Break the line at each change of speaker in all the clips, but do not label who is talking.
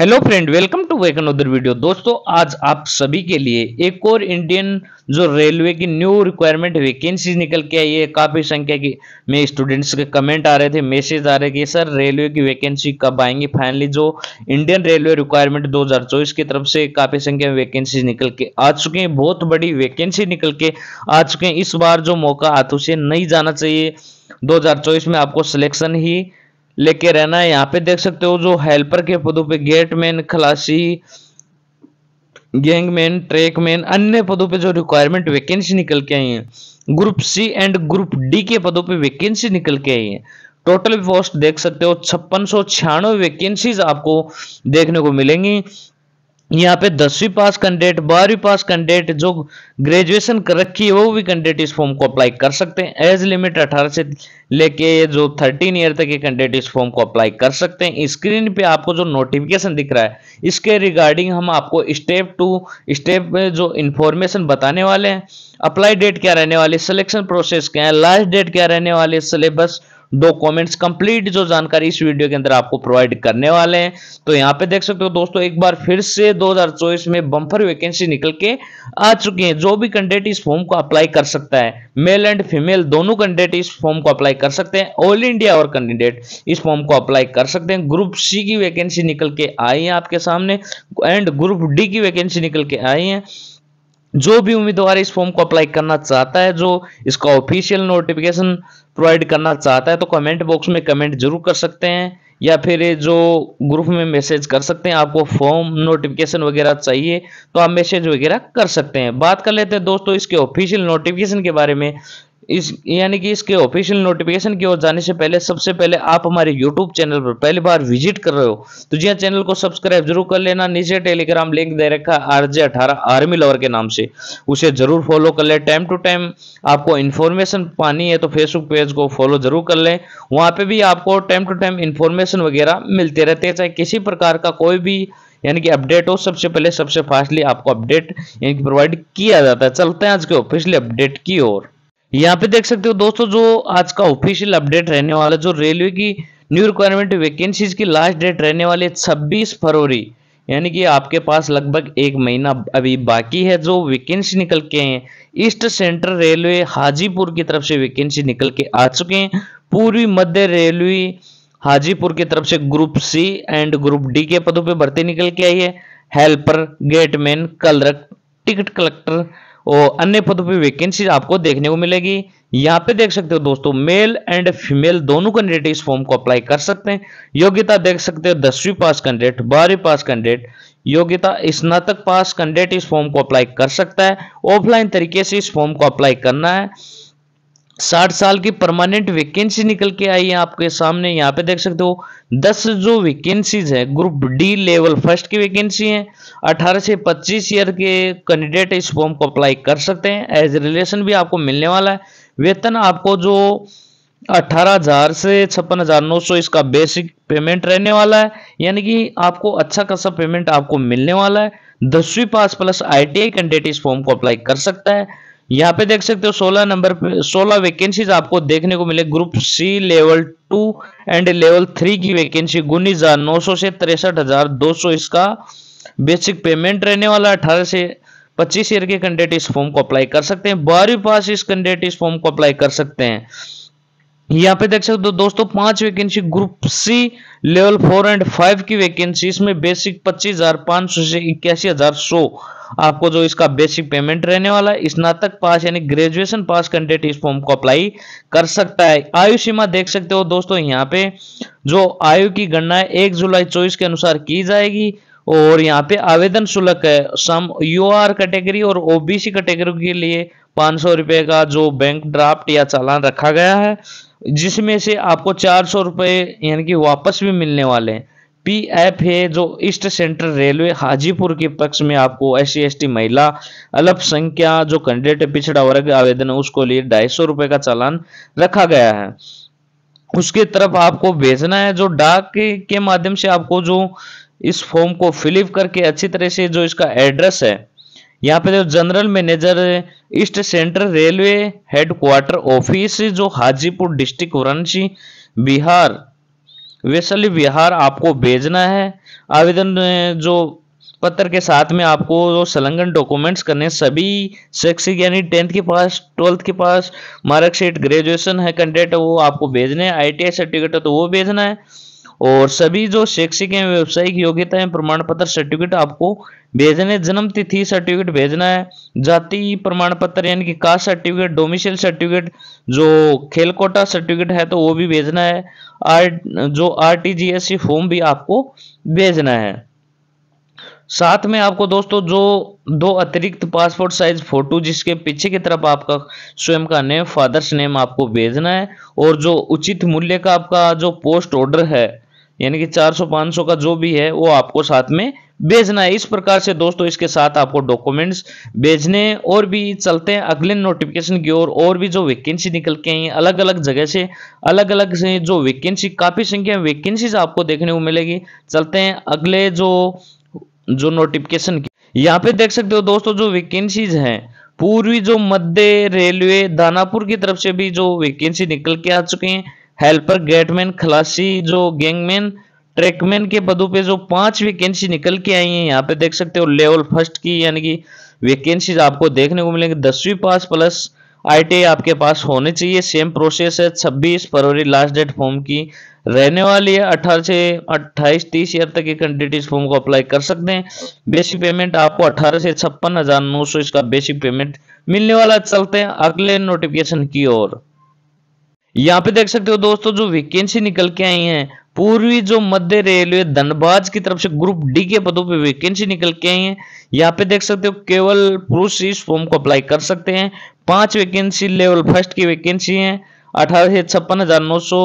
hello friend welcome to वेक another video दोस्तों आज आप सभी के लिए एक और इंडियन जो रेलवे की न्यू रिक्वायरमेंट वैकेंसी निकल के आई है काफ़ी संख्या की में स्टूडेंट्स के कमेंट आ रहे थे मैसेज आ रहे थे सर रेलवे की वैकेंसी कब आएंगी फाइनली जो इंडियन रेलवे रिक्वायरमेंट 2024 की तरफ से काफ़ी संख्या में वैकेंसी निकल के आ चुके हैं बहुत बड़ी वैकेंसी निकल के आ चुके हैं इस बार जो मौका हाथों से नहीं जाना चाहिए चौबीस में आपको सिलेक्शन ही लेके रहना है यहाँ पे देख सकते हो जो हेल्पर के पदों पे गेटमैन खलासी गैंगमैन ट्रैकमैन अन्य पदों पे जो रिक्वायरमेंट वैकेंसी निकल के आई है group C and group D के पदों पे वैकेंसी निकल के आई है टोटल पोस्ट देख सकते हो छप्पन सौ छियानवे वैकेंसीज आपको देखने को मिलेंगी यहाँ पे दसवीं पास कैंडिडेट बारहवीं पास कैंडिडेट जो ग्रेजुएशन कर रखी है वो भी कैंडिडेट इस फॉर्म को अप्लाई कर सकते हैं एज लिमिट 18 से लेके जो 13 ईयर तक के कैंडिडेट इस फॉर्म को अप्लाई कर सकते हैं स्क्रीन पे आपको जो नोटिफिकेशन दिख रहा है इसके रिगार्डिंग हम आपको स्टेप टू स्टेप में जो इन्फॉर्मेशन बताने वाले हैं अप्लाई डेट क्या रहने वाली सिलेक्शन प्रोसेस क्या है लास्ट डेट क्या रहने वाली सिलेबस दो कमेंट्स कंप्लीट जो जानकारी इस वीडियो के अंदर आपको प्रोवाइड करने वाले हैं तो यहाँ पे देख सकते हो दोस्तों एक बार फिर से 2024 में बम्पर वैकेंसी निकल के आ चुकी है जो भी कैंडिडेट इस फॉर्म को अप्लाई कर सकता है मेल एंड फीमेल दोनों कैंडिडेट इस फॉर्म को अप्लाई कर सकते हैं ऑल इंडिया और कैंडिडेट इस फॉर्म को अप्लाई कर सकते हैं ग्रुप सी की वैकेंसी निकल के आई है आपके सामने एंड ग्रुप डी की वैकेंसी निकल के आई है जो भी उम्मीदवार इस फॉर्म को अप्लाई करना चाहता है जो इसका ऑफिशियल नोटिफिकेशन प्रोवाइड करना चाहता है तो कमेंट बॉक्स में कमेंट जरूर कर सकते हैं या फिर जो ग्रुप में मैसेज कर सकते हैं आपको फॉर्म नोटिफिकेशन वगैरह चाहिए तो आप मैसेज वगैरह कर सकते हैं बात कर लेते हैं दोस्तों इसके ऑफिशियल नोटिफिकेशन के बारे में इस यानी कि इसके ऑफिशियल नोटिफिकेशन की ओर जाने से पहले सबसे पहले आप हमारे यूट्यूब चैनल पर पहली बार विजिट कर रहे हो तो जी चैनल हाँ, को सब्सक्राइब जरूर कर लेना नीचे टेलीग्राम लिंक दे रखा है आरजे अठारह आर्मी लवर के नाम से उसे जरूर फॉलो कर ले टाइम टू टाइम आपको इन्फॉर्मेशन पानी है तो फेसबुक पेज को फॉलो जरूर कर लें वहाँ पे भी आपको टाइम टू टाइम इन्फॉर्मेशन वगैरह मिलते रहते हैं चाहे किसी प्रकार का कोई भी यानी कि अपडेट हो सबसे पहले सबसे फास्टली आपको अपडेट यानी कि प्रोवाइड किया जाता है चलते हैं आज के ऑफिशियली अपडेट की ओर यहाँ पे देख सकते हो दोस्तों जो आज का ऑफिशियल अपडेट रहने वाला जो रेलवे की न्यू रिक्वायरमेंट वैकेंसीज की लास्ट डेट रहने वाली है छब्बीस फरवरी यानी कि आपके पास लगभग एक महीना अभी बाकी है जो वैकेंसी निकल के हैं ईस्ट सेंट्रल रेलवे हाजीपुर की तरफ से वैकेंसी निकल के आ चुके हैं पूर्वी मध्य रेलवे हाजीपुर की तरफ से group C and group D के पदों पर भर्ती निकल के आई है helper gateman clerk ticket collector और अन्य पदों पर वैकेंसी आपको देखने को मिलेगी यहाँ पे देख सकते हो दोस्तों मेल एंड फीमेल दोनों कैंडिडेट इस फॉर्म को अप्लाई कर सकते हैं योग्यता देख सकते हो दसवीं पास कैंडिडेट बारहवीं पास कैंडिडेट योग्यता स्नातक पास कैंडिडेट इस फॉर्म को अप्लाई कर सकता है ऑफलाइन तरीके से इस फॉर्म को अप्लाई करना है साठ साल की परमानेंट वैकेंसी निकल के आई है आपके सामने यहाँ पे देख सकते हो दस जो वैकेंसीज है ग्रुप डी लेवल फर्स्ट की वैकेंसी है अठारह से पच्चीस ईयर के कैंडिडेट इस फॉर्म को अप्लाई कर सकते हैं एज रिलेशन भी आपको मिलने वाला है वेतन आपको जो अठारह हजार से छप्पन हजार नौ सौ इसका बेसिक पेमेंट रहने वाला है यानी कि आपको अच्छा खासा पेमेंट आपको मिलने वाला है दसवीं pass plus I T I candidate इस फॉर्म को अप्लाई कर सकता है यहाँ पे देख सकते हो 16 नंबर पे 16 वैकेंसीज आपको देखने को मिले group C level two and level three की वैकेंसी उन्नीस हजार नौ सौ से तिरसठ हजार दो सौ इसका बेसिक पेमेंट रहने वाला अठारह से पच्चीस ईयर के कैंडिडेट इस फॉर्म को अप्लाई कर सकते हैं बारहवीं पास इस कैंडिडेट इस फॉर्म को अप्लाई कर सकते हैं यहाँ पे देख सकते हो दोस्तों पांच vacancy group C level four and five की वैकेंसी इसमें बेसिक पच्चीस हजार पांच सौ से इक्यासी हजार सौ आपको जो इसका बेसिक पेमेंट रहने वाला है स्नातक पास यानी ग्रेजुएशन पास कैंडिडेट इस फॉर्म को अप्लाई कर सकता है आयु सीमा देख सकते हो दोस्तों यहाँ पे जो आयु की गणना है एक जुलाई चौबीस के अनुसार की जाएगी और यहाँ पे आवेदन शुल्क है सम यू आर कैटेगरी और ओबीसी कैटेगरी के लिए पांच सौ रुपए का जो बैंक ड्राफ्ट या चालान रखा गया है जिसमें से आपको चार सौ रुपये यानी कि वापस भी मिलने वाले हैं पी एफ है जो ईस्ट सेंट्रल रेलवे हाजीपुर के पक्ष में आपको एस सी महिला अल्पसंख्या जो कैंडिडेट है पिछड़ा वर्ग आवेदन है उसको लिए ढाई सौ रुपये का चालान रखा गया है उसके तरफ आपको भेजना है जो डाक के, के माध्यम से आपको जो इस फॉर्म को फिलअप करके अच्छी तरह से जो इसका एड्रेस है यहाँ पे जो general manager East Central railway headquarter office जो हाजीपुर डिस्ट्रिक्ट वाराणसी बिहार वैशाली बिहार आपको भेजना है आवेदन जो पत्र के साथ में आपको जो संलग्न डॉक्यूमेंट्स करने सभी शैक्षिक यानी टेंथ के पास ट्वेल्थ के पास मार्कशीट ग्रेजुएशन है कैंडिडेट वो आपको भेजना है आई सर्टिफिकेट है तो वो भेजना है और सभी जो शैक्षिक एवं व्यावसायिक योग्यता एवं प्रमाण पत्र सर्टिफिकेट आपको भेजने जन्म तिथि सर्टिफिकेट भेजना है जाति प्रमाण पत्र यानी कि कास्ट सर्टिफिकेट डोमिशियल सर्टिफिकेट जो खेल कोटा सर्टिफिकेट है तो वो भी भेजना है आर जो R T G S form भी आपको भेजना है साथ में आपको दोस्तों जो दो अतिरिक्त पासपोर्ट साइज फोटो जिसके पीछे की तरफ आपका स्वयं का नेम फादर्स नेम आपको भेजना है और जो उचित मूल्य का आपका जो पोस्ट ऑर्डर है यानी कि 400 500 का जो भी है वो आपको साथ में भेजना है इस प्रकार से दोस्तों इसके साथ आपको डॉक्यूमेंट्स भेजने और भी चलते हैं अगले नोटिफिकेशन की ओर और, भी जो वैकेंसी निकल के आई अलग अलग जगह से अलग अलग से जो वैकेंसी काफ़ी संख्या में वैकेंसीज आपको देखने को मिलेगी चलते हैं अगले जो जो नोटिफिकेशन की यहाँ पे देख सकते हो दोस्तों जो वैकेंसीज हैं पूर्वी जो मध्य रेलवे दानापुर की तरफ से भी जो वैकेंसी निकल के आ चुके हैं हेल्पर गेटमैन खलासी जो गैंगमैन ट्रैकमैन के पदों पे जो पांच वैकेंसी निकल के आई है यहाँ पे देख सकते हो लेवल फर्स्ट की यानी कि वैकेंसीज आपको देखने को मिलेंगे दसवीं पास प्लस आई आपके पास होने चाहिए सेम प्रोसेस है छब्बीस फरवरी लास्ट डेट फॉर्म की रहने वाली है अठारह से अट्ठाईस तीस ईयर तक के कैंडिडेट फॉर्म को अप्लाई कर सकते हैं बेसिक पेमेंट आपको अठारह से छप्पन हजार नौ सौ इसका बेसिक पेमेंट मिलने वाला चलते हैं अगले नोटिफिकेशन की ओर यहाँ पे देख सकते हो दोस्तों जो वैकेंसी निकल के आई है पूर्वी जो मध्य रेलवे धनबाद की तरफ से ग्रुप डी के पदों पे वैकेंसी निकल के आई है यहाँ पे देख सकते हो केवल पुरुष इस फॉर्म को अप्लाई कर सकते हैं पांच वैकेंसी लेवल फर्स्ट की वैकेंसी है अठारह से छप्पन हजार नौ सौ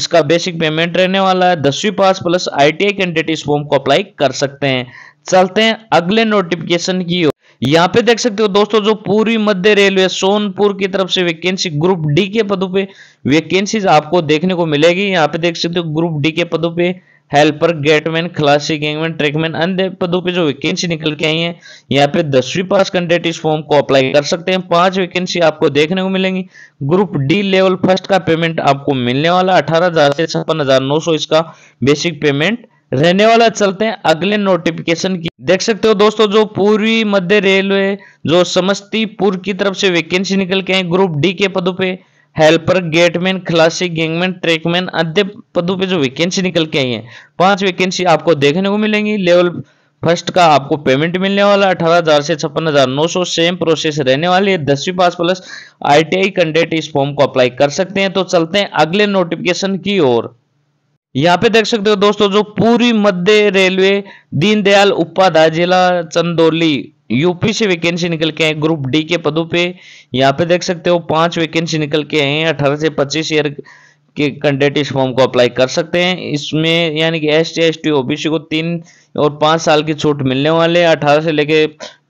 इसका बेसिक पेमेंट रहने वाला है दसवीं पास प्लस आई कैंडिडेट इस फॉर्म को अप्लाई कर सकते हैं चलते हैं अगले नोटिफिकेशन की यहाँ पे देख सकते हो दोस्तों जो पूर्वी मध्य रेलवे सोनपुर की तरफ से वैकेंसी ग्रुप डी के पदों पे वैकेंसीज आपको देखने को मिलेगी यहाँ पे देख सकते हो ग्रुप डी के पदों पे हेल्पर गेटमैन खलासी गैंगमैन ट्रेकमैन अन्य पदों पे जो वैकेंसी निकल के आई है यहाँ पे दसवीं पास कैंडिडेट इस फॉर्म को अप्लाई कर सकते हैं पांच वैकेंसी आपको देखने को मिलेंगी ग्रुप डी लेवल फर्स्ट का पेमेंट आपको मिलने वाला अठारह हजार से छप्पन हजार नौ सौ इसका बेसिक पेमेंट रहने वाला चलते हैं अगले नोटिफिकेशन की देख सकते हो दोस्तों जो पूर्वी मध्य रेलवे जो समस्तीपुर की तरफ से वैकेंसी निकल के हैं ग्रुप डी के पदों पे हेल्पर गेटमैन खलासी गैंगमैन ट्रैकमैन आदि पदों पे जो वैकेंसी निकल के आई है पांच वैकेंसी आपको देखने को मिलेंगी लेवल फर्स्ट का आपको पेमेंट मिलने वाला अठारह हजार से छप्पन हजार नौ सौ सेम प्रोसेस रहने वाली है दसवीं पास प्लस आईटीआई कैंडिडेट इस फॉर्म को अप्लाई कर सकते हैं तो चलते हैं अगले नोटिफिकेशन की ओर यहाँ पे देख सकते हो दोस्तों जो पूरी मध्य रेलवे दीनदयाल उपाध्याय जिला चंदौली यूपी से वैकेंसी निकल के हैं ग्रुप डी के पदों पे यहाँ पे देख सकते हो पांच वैकेंसी निकल के हैं अठारह से पच्चीस ईयर के कैंडिडेट इस फॉर्म को अप्लाई कर सकते हैं इसमें यानी कि S T S T OBC को तीन और पांच साल की छूट मिलने वाले अठारह से लेके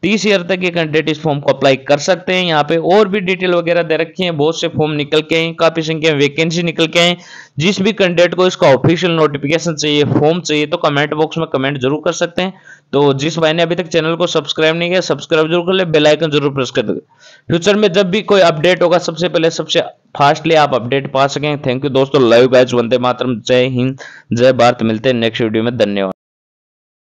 तीस ईयर तक ये कैंडिडेट इस फॉर्म को अप्लाई कर सकते हैं यहाँ पे और भी डिटेल वगैरह दे रखी है बहुत से फॉर्म निकल के हैं काफी संख्या में वैकेंसी निकल के हैं जिस भी कैंडिडेट को इसका ऑफिशियल नोटिफिकेशन चाहिए फॉर्म चाहिए तो कमेंट बॉक्स में कमेंट जरूर कर सकते हैं तो जिस भाई ने अभी तक चैनल को सब्सक्राइब नहीं किया सब्सक्राइब जरूर कर ले बेलाइकन जरूर प्रेस कर दे फ्यूचर में जब भी कोई अपडेट होगा सबसे पहले सबसे फास्टली आप अपडेट पा सकें थैंक यू दोस्तों लाइव बैच वंदे मातरम जय हिंद जय भारत मिलते हैं नेक्स्ट वीडियो में धन्यवाद